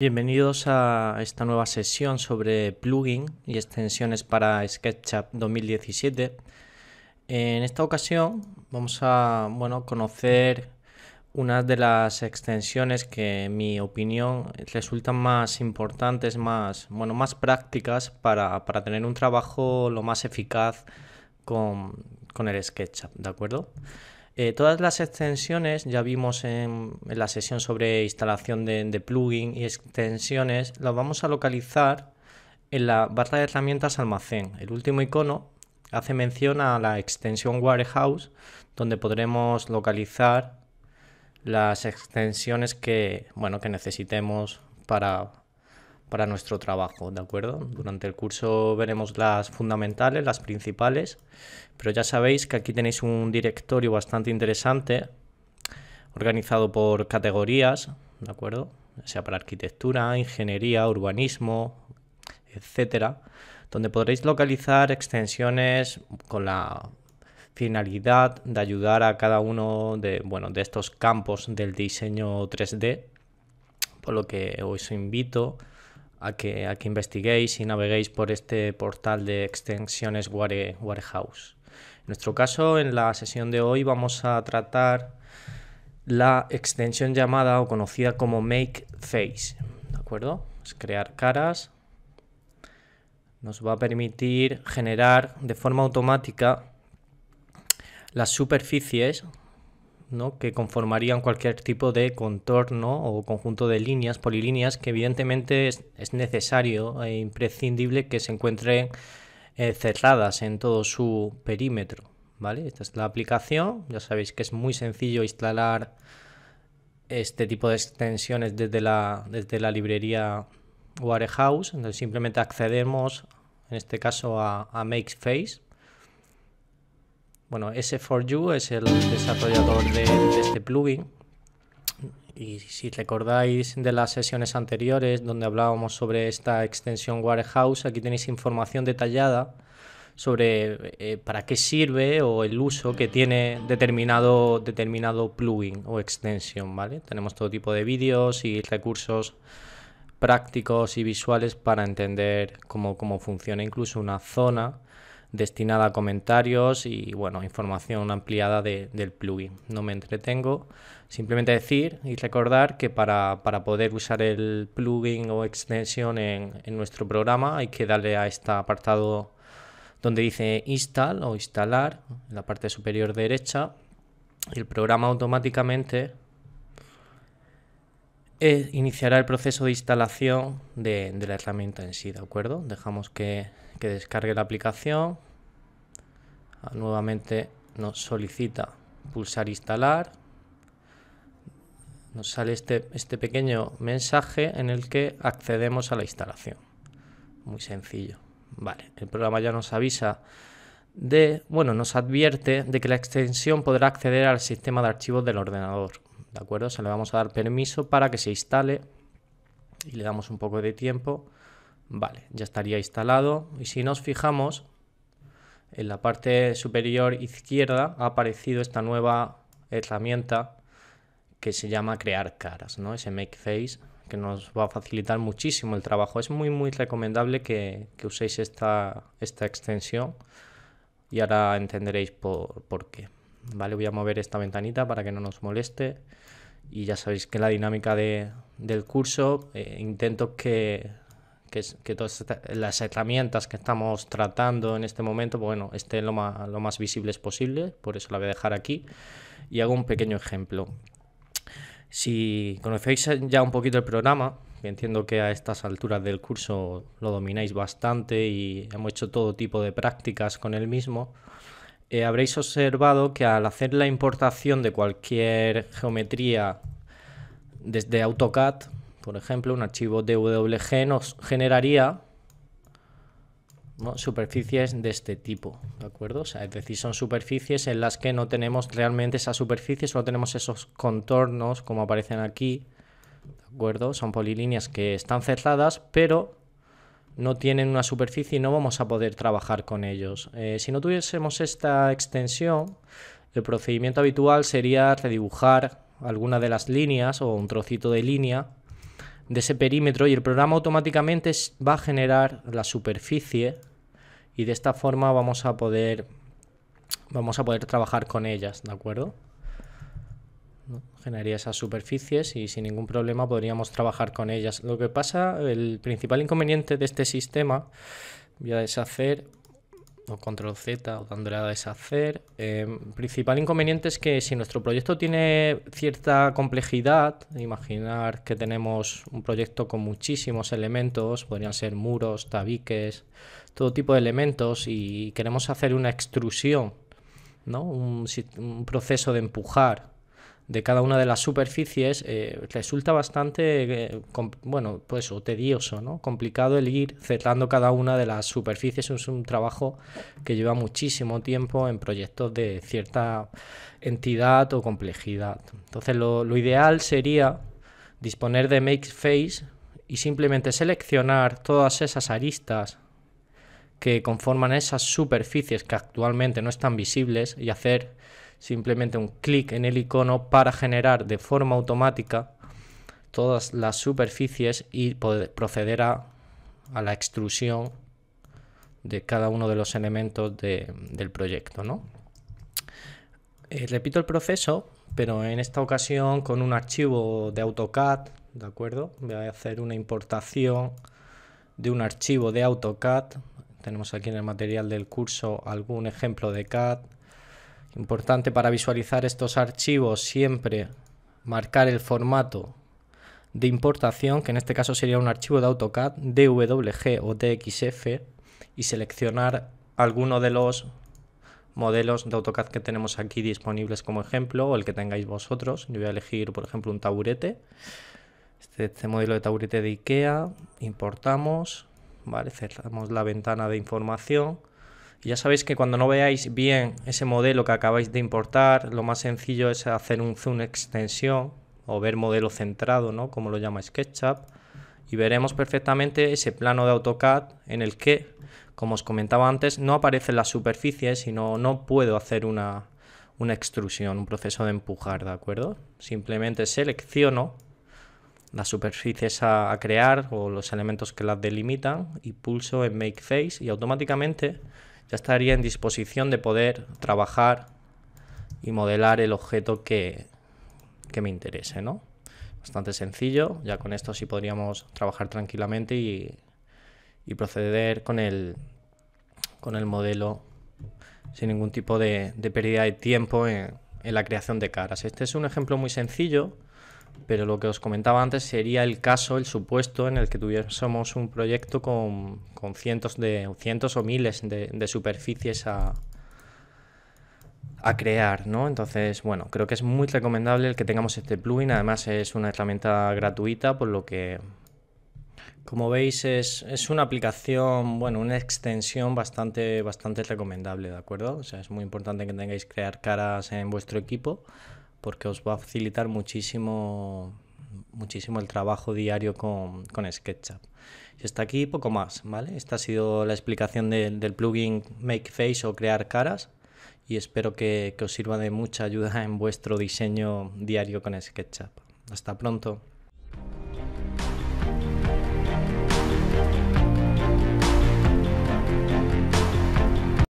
Bienvenidos a esta nueva sesión sobre plugin y extensiones para SketchUp 2017. En esta ocasión vamos a bueno, conocer una de las extensiones que en mi opinión resultan más importantes, más, bueno, más prácticas para, tener un trabajo lo más eficaz con, con el SketchUp, ¿de acuerdo? Eh, todas las extensiones, ya vimos en, la sesión sobre instalación de, de, plugin y extensiones, las vamos a localizar en la barra de herramientas almacén. El último icono hace mención a la extensión Warehouse, donde podremos localizar las extensiones que, bueno, que necesitemos para, para nuestro trabajo, ¿de acuerdo? Durante el curso veremos las fundamentales, las principales, pero ya sabéis que aquí tenéis un directorio bastante interesante organizado por categorías, ¿de acuerdo? sea para arquitectura, ingeniería, urbanismo, etcétera, donde podréis localizar extensiones con la finalidad de ayudar a cada uno de, bueno, de estos campos del diseño 3D, por lo que os invito a que, que investiguéis y naveguéis por este portal de extensiones Warehouse. En nuestro caso, en la sesión de hoy vamos a tratar la extensión llamada o conocida como Make Face, ¿de acuerdo? Es crear caras. Nos va a permitir generar de forma automática las superficies ¿no? que conformarían cualquier tipo de contorno o conjunto de líneas, polilíneas, que evidentemente es, necesario e imprescindible que se encuentren eh, cerradas en todo su perímetro. ¿vale? Esta es la aplicación, ya sabéis que es muy sencillo instalar este tipo de extensiones desde la, desde la librería Warehouse, donde simplemente accedemos en este caso a, a Makeface bueno, S4U es el desarrollador de, este plugin. Y si recordáis de las sesiones anteriores donde hablábamos sobre esta extensión Warehouse, aquí tenéis información detallada sobre eh, para qué sirve o el uso que tiene determinado, determinado plugin o extensión, ¿vale? Tenemos todo tipo de vídeos y recursos prácticos y visuales para entender cómo, cómo funciona incluso una zona destinada a comentarios y bueno, información ampliada del plugin. No me entretengo, simplemente decir y recordar que para, para poder usar el plugin o extensión en, en, nuestro programa hay que darle a este apartado donde dice install o instalar en la parte superior derecha. El programa automáticamente eh, iniciará el proceso de instalación de, la herramienta en sí, ¿de acuerdo? Dejamos que, descargue la aplicación. Ah, nuevamente nos solicita pulsar instalar. Nos sale este, este pequeño mensaje en el que accedemos a la instalación. Muy sencillo. Vale, el programa ya nos avisa de, bueno, nos advierte de que la extensión podrá acceder al sistema de archivos del ordenador. ¿de acuerdo? Se le vamos a dar permiso para que se instale y le damos un poco de tiempo. Vale, ya estaría instalado y si nos fijamos en la parte superior izquierda ha aparecido esta nueva herramienta que se llama crear caras, ¿no? Ese make face que nos va a facilitar muchísimo el trabajo. Es muy muy recomendable que, uséis esta, esta extensión y ahora entenderéis por, por qué. ¿vale? Voy a mover esta ventanita para que no nos moleste y ya sabéis que la dinámica de, del curso eh, intento que, que, que, todas las herramientas que estamos tratando en este momento, pues bueno, estén lo más, lo más visibles posible, por eso la voy a dejar aquí y hago un pequeño ejemplo. Si conocéis ya un poquito el programa, entiendo que a estas alturas del curso lo domináis bastante y hemos hecho todo tipo de prácticas con el mismo, eh, habréis observado que al hacer la importación de cualquier geometría desde AutoCAD, por ejemplo, un archivo DWG nos generaría superficies de este tipo, ¿de acuerdo? es decir, son superficies en las que no tenemos realmente esa superficie, solo tenemos esos contornos como aparecen aquí, ¿de acuerdo? Son polilíneas que están cerradas, pero no tienen una superficie y no vamos a poder trabajar con ellos. Eh, si no tuviésemos esta extensión, el procedimiento habitual sería redibujar alguna de las líneas o un trocito de línea de ese perímetro y el programa automáticamente va a generar la superficie y de esta forma vamos a poder vamos a poder trabajar con ellas, ¿de acuerdo? Generaría esas superficies y sin ningún problema podríamos trabajar con ellas. Lo que pasa, el principal inconveniente de este sistema, voy a deshacer o control Z o dándole a deshacer. el em, principal inconveniente es que si nuestro proyecto tiene cierta complejidad, imaginar que tenemos un proyecto con muchísimos elementos, podrían ser muros, tabiques, todo tipo de elementos y queremos hacer una extrusión, un proceso de empujar de cada una de las superficies, eh, resulta bastante, eh, bueno, pues tedioso, ¿no? Complicado el ir cerrando cada una de las superficies. Es un trabajo que lleva muchísimo tiempo en proyectos de cierta entidad o complejidad. Entonces, lo, lo ideal sería disponer de face y simplemente seleccionar todas esas aristas que conforman esas superficies que actualmente no están visibles y hacer simplemente un clic en el icono para generar de forma automática todas las superficies y proceder a, la extrusión de cada uno de los elementos del proyecto. ¿no? Eh, repito el proceso, pero en esta ocasión con un archivo de AutoCAD, ¿de acuerdo? Voy a hacer una importación de un archivo de AutoCAD tenemos aquí en el material del curso algún ejemplo de CAD. Importante para visualizar estos archivos siempre marcar el formato de importación, que en este caso sería un archivo de AutoCAD, DWG o DXF, y seleccionar alguno de los modelos de AutoCAD que tenemos aquí disponibles como ejemplo, o el que tengáis vosotros. Yo voy a elegir, por ejemplo, un taburete. Este, este modelo de taburete de IKEA, importamos, ¿vale? Cerramos la ventana de información. Y ya sabéis que cuando no veáis bien ese modelo que acabáis de importar, lo más sencillo es hacer un zoom extensión o ver modelo centrado, ¿no? Como lo llama SketchUp. Y veremos perfectamente ese plano de AutoCAD en el que, como os comentaba antes, no aparecen las superficies, sino no puedo hacer una, una extrusión, un proceso de empujar, ¿de acuerdo? Simplemente selecciono las superficies a, crear o los elementos que las delimitan y pulso en Make Face y automáticamente ya estaría en disposición de poder trabajar y modelar el objeto que, me interese, ¿no? Bastante sencillo, ya con esto sí podríamos trabajar tranquilamente y, proceder con el, con el modelo sin ningún tipo de, pérdida de tiempo en, en la creación de caras. Este es un ejemplo muy sencillo pero lo que os comentaba antes sería el caso, el supuesto en el que tuviésemos un proyecto con, con cientos, de, cientos o miles de, superficies a, a crear, Entonces, bueno, creo que es muy recomendable el que tengamos este plugin, además es una herramienta gratuita, por lo que, como veis, es, una aplicación, bueno, una extensión bastante, bastante recomendable, ¿de acuerdo? O sea, es muy importante que tengáis crear caras en vuestro equipo porque os va a facilitar muchísimo, muchísimo el trabajo diario con, SketchUp. Y hasta aquí poco más, ¿vale? Esta ha sido la explicación del plugin Make Face o Crear Caras y espero que, que os sirva de mucha ayuda en vuestro diseño diario con SketchUp. Hasta pronto.